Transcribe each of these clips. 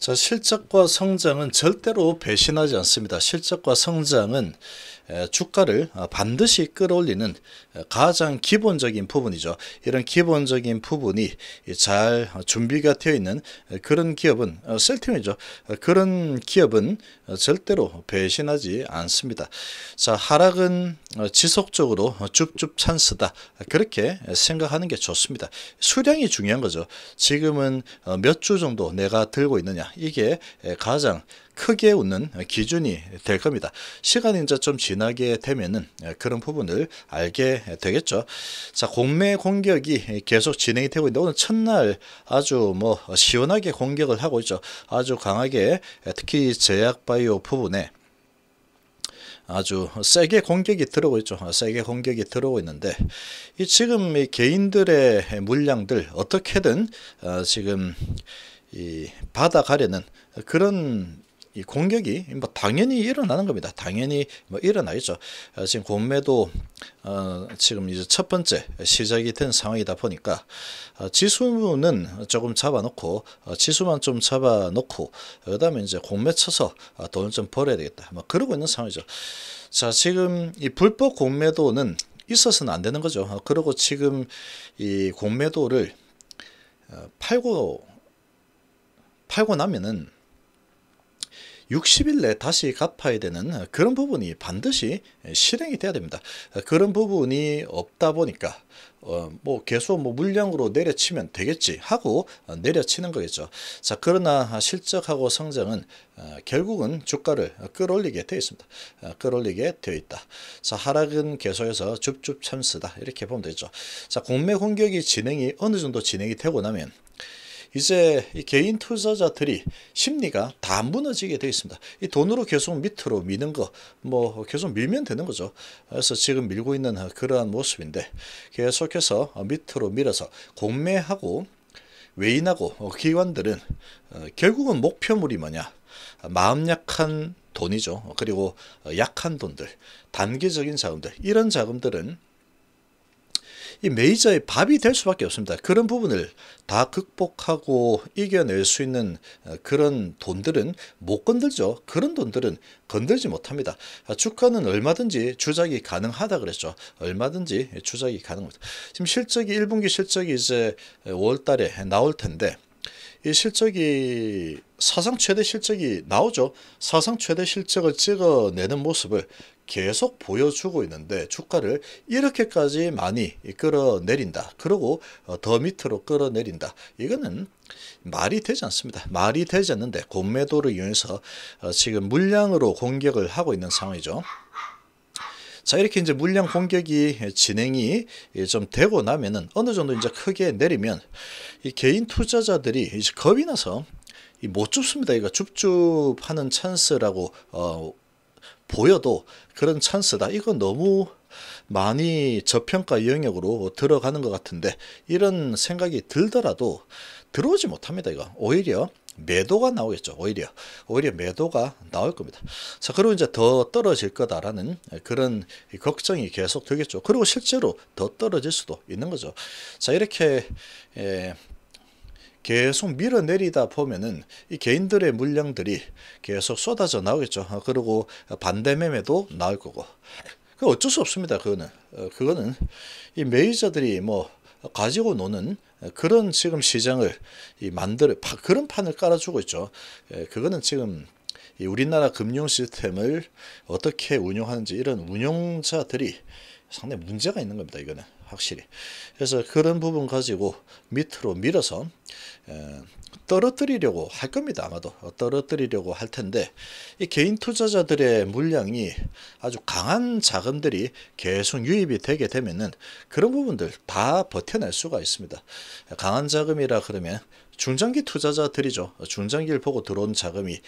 자, 실적과 성장은 절대로 배신하지 않습니다. 실적과 성장은 주가를 어, 반드시 끌어올리는 어, 가장 기본적인 부분이죠. 이런 기본적인 부분이 잘 어, 준비가 되어 있는 그런 기업은 셀팅이죠. 그런 기업은 절대로 배신하지 않습니다. 자 하락은 지속적으로 줍줍 찬스다 그렇게 생각하는 게 좋습니다. 수량이 중요한 거죠. 지금은 몇 주 정도 내가 들고 있느냐 이게 가장 크게 웃는 기준이 될 겁니다. 시간이 이제 좀 지나게 되면은 그런 부분을 알게 되겠죠. 자, 공매 공격이 계속 진행이 되고 있는데 오늘 첫날 아주 뭐 시원하게 공격을 하고 있죠. 아주 강하게 특히 제약바이오 부분에 아주 세게 공격이 들어오고 있죠. 세게 공격이 들어오고 있는데 이 지금 이 개인들의 물량들 어떻게든 어, 지금 이 받아가려는 그런 이 공격이 뭐 당연히 일어나는 겁니다. 당연히 뭐 일어나 겠죠 어, 지금 공매도 어, 지금 이제 첫 번째 시작이 된 상황이다 보니까 어, 지수는 조금 잡아놓고 어, 지수만 좀 잡아놓고 그다음에 이제 공매 쳐서 어, 돈을 좀 벌어야 되겠다. 뭐 그러고 있는 상황이죠. 자 지금 이 불법 공매도는 있어서는 안 되는 거죠. 어, 그리고 지금 이 공매도를 어, 팔고 팔고 나면은 60일 내 다시 갚아야 되는 그런 부분이 반드시 실행이 돼야 됩니다. 그런 부분이 없다 보니까 어, 뭐 계속 뭐 물량으로 내려치면 되겠지 하고 내려치는 거겠죠. 자 그러나 실적하고 성장은 어, 결국은 주가를 끌어올리게 되어 있습니다. 어, 끌어올리게 되어 있다. 자 하락은 계속해서 줍줍 참스다 이렇게 보면 되죠. 자 공매 공격이 진행이 어느 정도 진행이 되고 나면 이제 이 개인 투자자들이 심리가 다 무너지게 되어 있습니다. 이 돈으로 계속 밑으로 미는 거, 뭐 계속 밀면 되는 거죠. 그래서 지금 밀고 있는 그러한 모습인데 계속해서 밑으로 밀어서 공매하고 외인하고 기관들은 어, 결국은 목표물이 뭐냐? 마음 약한 돈이죠. 그리고 약한 돈들, 단기적인 자금들, 이런 자금들은 이 메이저의 밥이 될 수밖에 없습니다. 그런 부분을 다 극복하고 이겨낼 수 있는 어, 그런 돈들은 못 건들죠. 그런 돈들은 건들지 못합니다. 아, 주가는 얼마든지 주작이 가능하다 그랬죠. 얼마든지 주작이 가능합니다. 지금 실적이 1분기 실적이 이제 5월 달에 나올 텐데 이 실적이 사상 최대 실적이 나오죠. 사상 최대 실적을 찍어내는 모습을 계속 보여주고 있는데 주가를 이렇게까지 많이 끌어내린다. 그리고 어, 더 밑으로 끌어내린다. 이거는 말이 되지 않습니다. 말이 되지 않는데 곰매도를 이용해서 어, 지금 물량으로 공격을 하고 있는 상황이죠. 자 이렇게 이제 물량 공격이 진행이 예, 좀 되고 나면은 어느 정도 이제 크게 내리면 이 개인 투자자들이 이제 겁이 나서 이못 줍습니다. 이거 줍줍하는 찬스라고 어, 보여도 그런 찬스다. 이건 너무 많이 저평가 영역으로 들어가는 것 같은데 이런 생각이 들더라도 들어오지 못합니다. 이거 오히려 매도가 나오겠죠. 오히려 오히려 매도가 나올 겁니다. 자, 그리고 이제 더 떨어질 거다라는 그런 걱정이 계속 되겠죠. 그리고 실제로 더 떨어질 수도 있는 거죠. 자, 이렇게 에, 예, 계속 밀어내리다 보면은 이 개인들의 물량들이 계속 쏟아져 나오겠죠. 아, 그리고 반대 매매도 나올 거고. 그 어쩔 수 없습니다. 그거는 어, 그거는 이 매니저들이 뭐 가지고 노는 그런 지금 시장을 이 만들 그런 판을 깔아주고 있죠. 예, 그거는 지금 우리나라 금융 시스템을 어떻게 운영하는지 이런 운영자들이 상당히 문제가 있는 겁니다. 이거는 확실히. 그래서 그런 부분 가지고 밑으로 밀어서 떨어뜨리려고 할 겁니다. 아마도 떨어뜨리려고 할 텐데 이 개인 투자자들의 물량이 아주 강한 자금들이 계속 유입이 되게 되면은 그런 부분들 다 버텨낼 수가 있습니다. 강한 자금이라 그러면 중장기 투자자들이죠. 중장기를 보고 들어온 자금이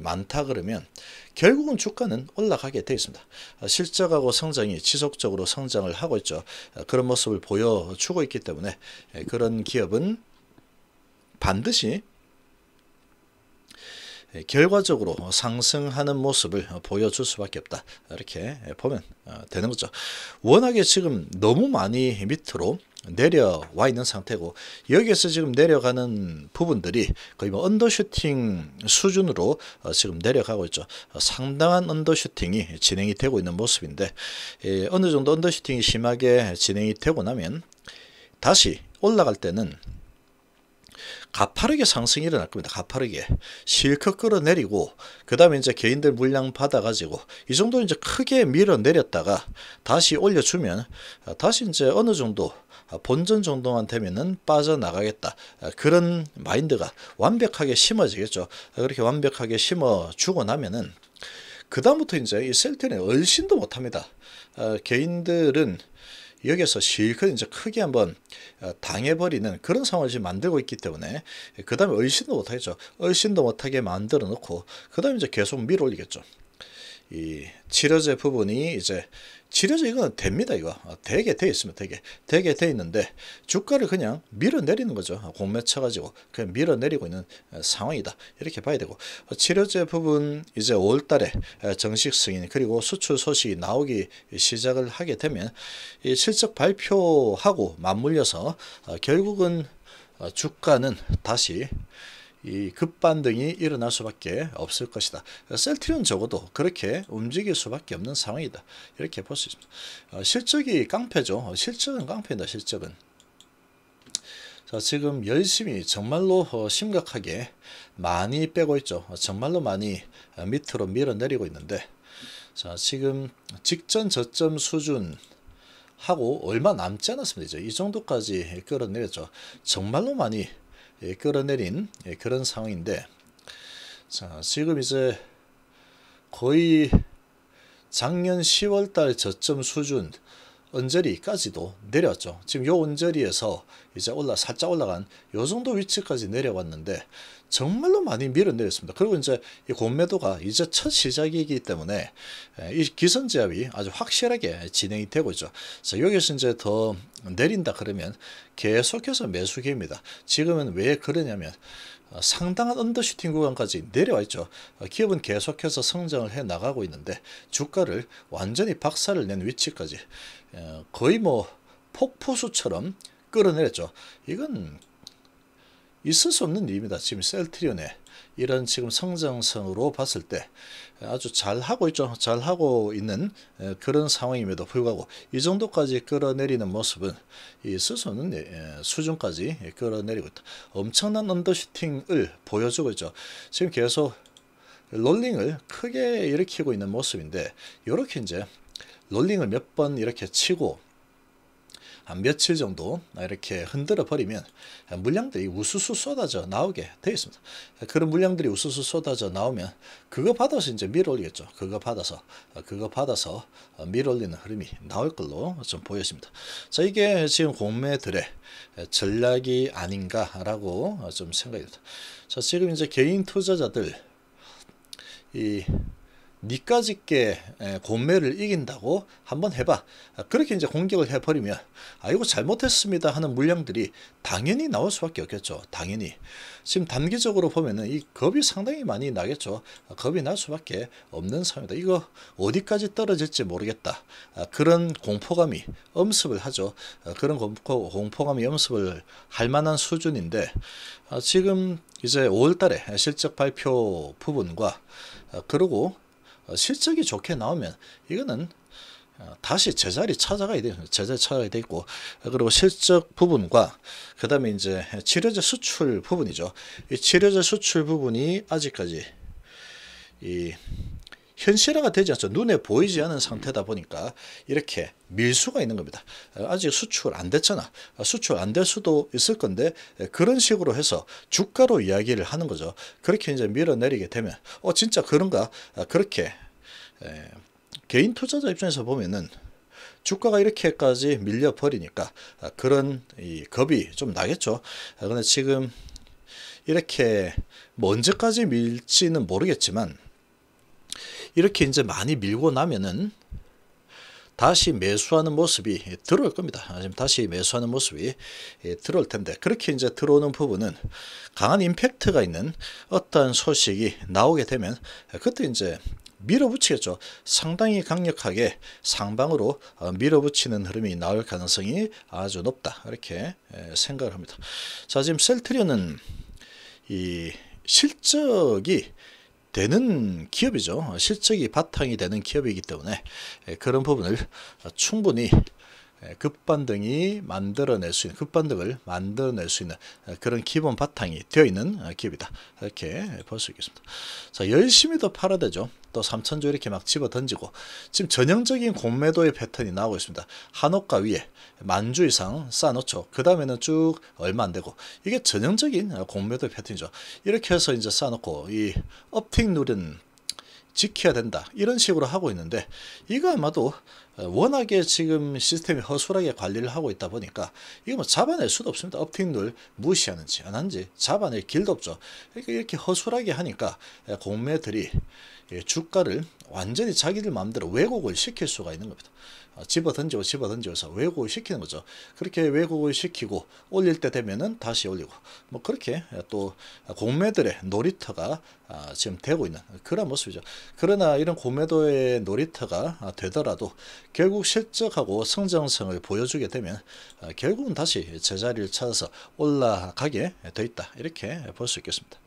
많다 그러면 결국은 주가는 올라가게 되어 있습니다. 실적하고 성장이 지속적으로 성장을 하고 있죠. 그런 모습을 보여주고 있기 때문에 그런 기업은 반드시 결과적으로 상승하는 모습을 보여줄 수밖에 없다. 이렇게 보면 어, 되는 거죠. 워낙에 지금 너무 많이 밑으로 내려와 있는 상태고 여기에서 지금 내려가는 부분들이 거의 뭐 언더슈팅 수준으로 어, 지금 내려가고 있죠. 상당한 언더슈팅이 진행이 되고 있는 모습인데 예, 어느 정도 언더슈팅이 심하게 진행이 되고 나면 다시 올라갈 때는 가파르게 상승이 일어날 겁니다. 가파르게. 실컷 끌어내리고 그 다음에 이제 개인들 물량 받아가지고 이 정도 이제 크게 밀어내렸다가 다시 올려주면 아, 다시 이제 어느 정도 아, 본전 정도만 되면은 빠져나가겠다. 아, 그런 마인드가 완벽하게 심어지겠죠. 그렇게 완벽하게 심어주고 나면은 그다음부터 이제 이 셀트리는 얼씬도 못합니다. 개인들은 여기에서 실컷 이제 크게 한번 어, 당해버리는 그런 상황을 지금 만들고 있기 때문에 그 다음에 의심도 못하겠죠. 의심도 못하게 만들어 놓고 그 다음에 이제 계속 밀어 올리겠죠. 이 치료제 부분이 이제 치료제 이건 됩니다 이거 아, 되게 돼 있으면 되게 되게 돼 있는데 주가를 그냥 밀어내리는 거죠 아, 공매 쳐가지고 그냥 밀어내리고 있는 아, 상황이다 이렇게 봐야 되고 어, 치료제 부분 이제 5월달에 정식 승인 그리고 수출 소식이 나오기 시작을 하게 되면 이 실적 발표하고 맞물려서 결국은 어, 주가는 다시 이 급반등이 일어날 수밖에 없을 것이다. 셀트리온 적어도 그렇게 움직일 수밖에 없는 상황이다. 이렇게 볼 수 있습니다. 어, 실적이 깡패죠. 어, 실적은 깡패입니다. 실적은. 자, 지금 열심히 정말로 어, 심각하게 많이 빼고 있죠. 정말로 많이 밑으로 밀어내리고 있는데 자, 지금 직전 저점 수준 하고 얼마 남지 않았습니다. 이 정도까지 끌어내렸죠. 정말로 많이 예, 끌어내린 예, 그런 상황인데 자 지금 이제 거의 작년 10월달 저점 수준 언저리까지도 내렸죠 지금 요 언저리에서 이제 올라 살짝 올라간 요 정도 위치까지 내려왔는데 정말로 많이 밀어내렸습니다. 그리고 이제 이 공매도가 이제 첫 시작이기 때문에 이 기선제압이 아주 확실하게 진행이 되고 있죠. 자, 여기서 이제 더 내린다 그러면 계속해서 매수기입니다. 지금은 왜 그러냐면 어, 상당한 언더슈팅 구간까지 내려와 있죠. 어, 기업은 계속해서 성장을 해 나가고 있는데 주가를 완전히 박살을 낸 위치까지 거의 뭐 폭포수처럼 끌어내렸죠. 이건 있을 수 없는 일입니다. 지금 셀트리온에 이런 지금 성장성으로 봤을 때 아주 잘하고 있죠. 잘하고 있는 그런 상황임에도 불구하고 이 정도까지 끌어내리는 모습은 있을 수 없는 수준까지 끌어내리고 있다. 엄청난 언더슈팅을 보여주고 있죠. 지금 계속 롤링을 크게 일으키고 있는 모습인데 이렇게 이제 롤링을 몇 번 이렇게 치고 한 며칠 정도 이렇게 흔들어 버리면 물량들이 우수수 쏟아져 나오게 되어 있습니다. 그런 물량들이 우수수 쏟아져 나오면 그거 받아서 이제 밀어올리겠죠. 그거 받아서 그거 받아서 밀어올리는 흐름이 나올 걸로 좀 보여집니다. 자 이게 지금 공매들의 전략이 아닌가라고 좀 생각이 듭니다. 자 지금 이제 개인 투자자들 이 니까짓게 곤매를 이긴다고 한번 해봐. 아, 그렇게 이제 공격을 해버리면 아이고 잘못했습니다 하는 물량들이 당연히 나올 수밖에 없겠죠. 당연히. 지금 단기적으로 보면은 이 겁이 상당히 많이 나겠죠. 아, 겁이 날 수밖에 없는 상황이다. 이거 어디까지 떨어질지 모르겠다. 아, 그런 공포감이 엄습을 하죠. 그런 공포, 공포감이 엄습을 할 만한 수준인데 지금 이제 5월달에 실적 발표 부분과 그리고 어, 실적이 좋게 나오면 이거는 어, 다시 제자리 찾아가야 돼요. 제자리 찾아가야 되고 그리고 실적 부분과 그 다음에 이제 치료제 수출 부분이죠. 이 치료제 수출 부분이 아직까지 이 현실화가 되지 않죠. 눈에 보이지 않은 상태다 보니까 이렇게 밀수가 있는 겁니다. 어, 아직 수출 안 됐잖아. 어, 수출 안 될 수도 있을 건데 그런 식으로 해서 주가로 이야기를 하는 거죠. 그렇게 이제 밀어내리게 되면 어 진짜 그런가 아, 그렇게 에, 개인 투자자 입장에서 보면은 주가가 이렇게까지 밀려 버리니까 아, 그런 이 겁이 좀 나겠죠. 그런데 아, 지금 이렇게 뭐 언제까지 밀지는 모르겠지만 이렇게 이제 많이 밀고 나면은 다시 매수하는 모습이 들어올 겁니다. 지금 다시 매수하는 모습이 예, 들어올 텐데 그렇게 이제 들어오는 부분은 강한 임팩트가 있는 어떠한 소식이 나오게 되면 그때 이제 밀어붙이겠죠. 상당히 강력하게 상방으로 어, 밀어붙이는 흐름이 나올 가능성이 아주 높다. 이렇게 예, 생각을 합니다. 자 지금 셀트리온은 이 실적이 되는 기업이죠. 실적이 바탕이 되는 기업이기 때문에 예, 그런 부분을 충분히 급반등이 예, 만들어낼 수 있는 급반등을 만들어낼 수 있는 예, 그런 기본 바탕이 되어 있는 예, 기업이다 이렇게 볼 수 있겠습니다 자 열심히 더 팔아야 되죠 또 3천조 이렇게 막 집어 던지고 지금 전형적인 공매도의 패턴이 나오고 있습니다 한옥가 위에 만주 이상 쌓아놓죠 그 다음에는 쭉 얼마 안 되고 이게 전형적인 공매도 패턴이죠 이렇게 해서 이제 쌓아놓고 이 업팅 누른 지켜야 된다 이런 식으로 하고 있는데 이거 아마도 어, 워낙에 지금 시스템이 허술하게 관리를 하고 있다 보니까 이거 뭐 잡아낼 수도 없습니다. 업팅률 무시하는지 안 하는지 잡아낼 길도 없죠. 그러니까 이렇게 허술하게 하니까 공매들이 예, 주가를 완전히 자기들 마음대로 왜곡을 시킬 수가 있는 겁니다. 아, 집어 던지고 집어 던지고서 왜곡을 시키는 거죠. 그렇게 왜곡을 시키고 올릴 때 되면은 다시 올리고 뭐 그렇게 또 공매들의 놀이터가 아, 지금 되고 있는 그런 모습이죠. 그러나 이런 공매도의 놀이터가 아, 되더라도 결국 실적하고 성장성을 보여주게 되면 결국은 다시 제자리를 찾아서 올라가게 돼 있다. 이렇게 볼 수 있겠습니다.